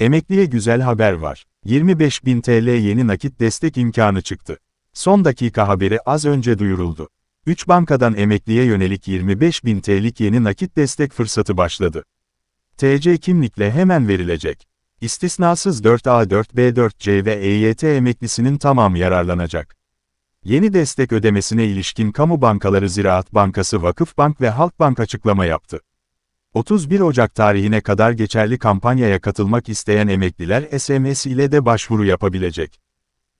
Emekliye güzel haber var. 25.000 TL yeni nakit destek imkanı çıktı. Son dakika haberi az önce duyuruldu. 3 bankadan emekliye yönelik 25.000 TL'lik yeni nakit destek fırsatı başladı. TC kimlikle hemen verilecek. İstisnasız 4A, 4B, 4C ve EYT emeklisinin tamamı yararlanacak. Yeni destek ödemesine ilişkin kamu bankaları Ziraat Bankası, Vakıf Bank ve Halk Bank açıklama yaptı. 31 Ocak tarihine kadar geçerli kampanyaya katılmak isteyen emekliler SMS ile de başvuru yapabilecek.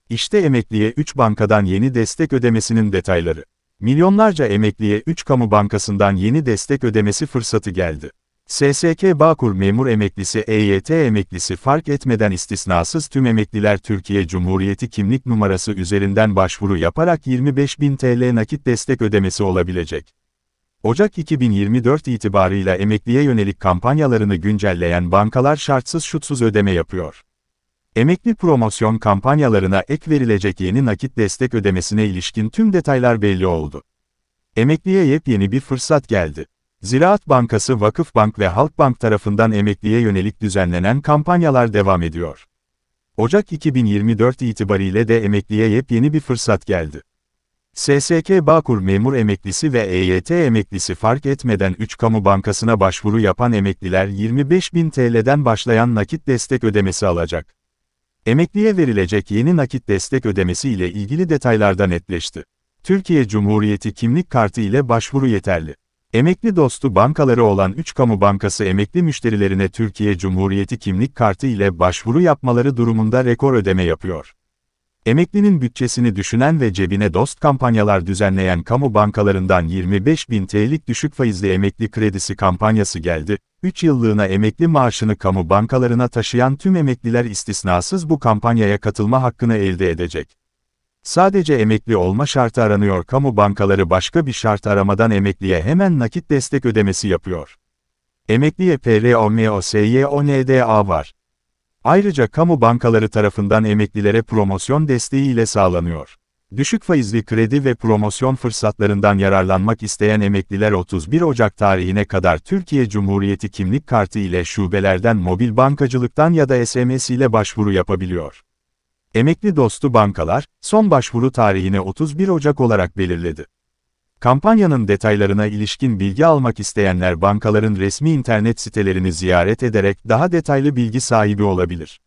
İşte emekliye 3 bankadan yeni destek ödemesinin detayları. Milyonlarca emekliye 3 kamu bankasından yeni destek ödemesi fırsatı geldi. SSK Bağkur memur emeklisi EYT emeklisi fark etmeden istisnasız tüm emekliler Türkiye Cumhuriyeti kimlik numarası üzerinden başvuru yaparak 25.000 TL nakit destek ödemesi olabilecek. Ocak 2024 itibarıyla emekliye yönelik kampanyalarını güncelleyen bankalar şartsız şutsuz ödeme yapıyor. Emekli promosyon kampanyalarına ek verilecek yeni nakit destek ödemesine ilişkin tüm detaylar belli oldu. Emekliye yepyeni bir fırsat geldi. Ziraat Bankası, Vakıf Bank ve Halk Bank tarafından emekliye yönelik düzenlenen kampanyalar devam ediyor. Ocak 2024 itibariyle de emekliye yepyeni bir fırsat geldi. SSK Bağkur memur emeklisi ve EYT emeklisi fark etmeden 3 kamu bankasına başvuru yapan emekliler 25 bin TL'den başlayan nakit destek ödemesi alacak. Emekliye verilecek yeni nakit destek ödemesi ile ilgili detaylarda netleşti. Türkiye Cumhuriyeti kimlik kartı ile başvuru yeterli. Emekli dostu bankaları olan 3 kamu bankası emekli müşterilerine Türkiye Cumhuriyeti kimlik kartı ile başvuru yapmaları durumunda rekor ödeme yapıyor. Emeklinin bütçesini düşünen ve cebine dost kampanyalar düzenleyen kamu bankalarından 25 bin TL'lik düşük faizli emekli kredisi kampanyası geldi. 3 yıllığına emekli maaşını kamu bankalarına taşıyan tüm emekliler istisnasız bu kampanyaya katılma hakkını elde edecek. Sadece emekli olma şartı aranıyor kamu bankaları başka bir şart aramadan emekliye hemen nakit destek ödemesi yapıyor. Emekliye PROMOSYONDA var. Ayrıca kamu bankaları tarafından emeklilere promosyon desteği ile sağlanıyor. Düşük faizli kredi ve promosyon fırsatlarından yararlanmak isteyen emekliler 31 Ocak tarihine kadar Türkiye Cumhuriyeti kimlik kartı ile şubelerden mobil bankacılıktan ya da SMS ile başvuru yapabiliyor. Emekli dostu bankalar, son başvuru tarihini 31 Ocak olarak belirledi. Kampanyanın detaylarına ilişkin bilgi almak isteyenler bankaların resmi internet sitelerini ziyaret ederek daha detaylı bilgi sahibi olabilir.